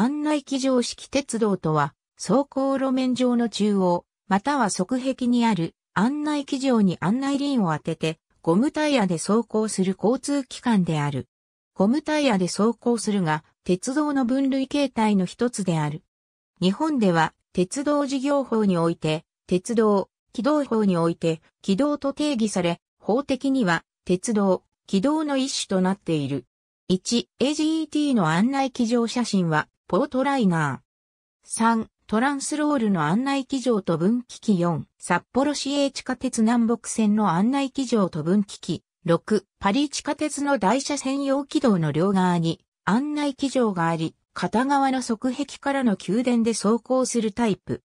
案内機乗式鉄道とは、走行路面上の中央、または側壁にある案内機上に案内輪を当てて、ゴムタイヤで走行する交通機関である。ゴムタイヤで走行するが、鉄道の分類形態の一つである。日本では、鉄道事業法において、鉄道、軌道法において、軌道と定義され、法的には、鉄道、軌道の一種となっている。1、AGET の案内機乗写真は、ポートライナー。3、トランスロールの案内機場と分岐器4、札幌市営地下鉄南北線の案内機場と分岐器6、パリ地下鉄の台車専用軌道の両側に案内機場があり、片側の側壁からの宮殿で走行するタイプ。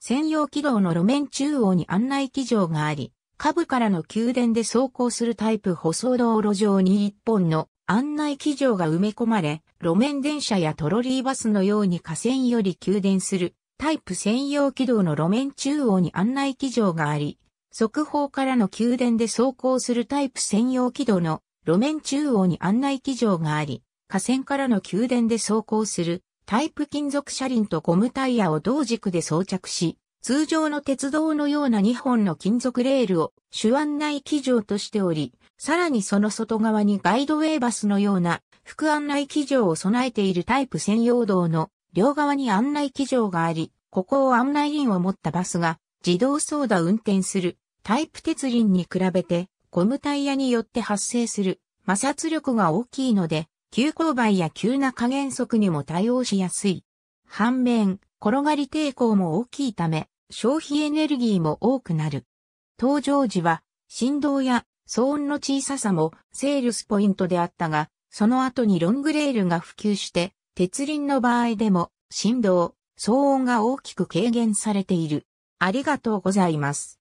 専用軌道の路面中央に案内機場があり、下部からの宮殿で走行するタイプ舗装道路上に一本の案内機場が埋め込まれ、路面電車やトロリーバスのように河川より給電するタイプ専用軌道の路面中央に案内機場があり、速報からの給電で走行するタイプ専用軌道の路面中央に案内機場があり、河線からの給電で走行するタイプ金属車輪とゴムタイヤを同軸で装着し、通常の鉄道のような2本の金属レールを手腕内基場としており、さらにその外側にガイドウェイバスのような副案内基場を備えているタイプ専用道の両側に案内基場があり、ここを案内輪を持ったバスが自動操舵運転するタイプ鉄輪に比べてゴムタイヤによって発生する摩擦力が大きいので、急勾配や急な加減速にも対応しやすい。反面、転がり抵抗も大きいため、消費エネルギーも多くなる。登場時は、振動や騒音の小ささもセールスポイントであったが、その後にロングレールが普及して、鉄輪の場合でも振動、騒音が大きく軽減されている。ありがとうございます。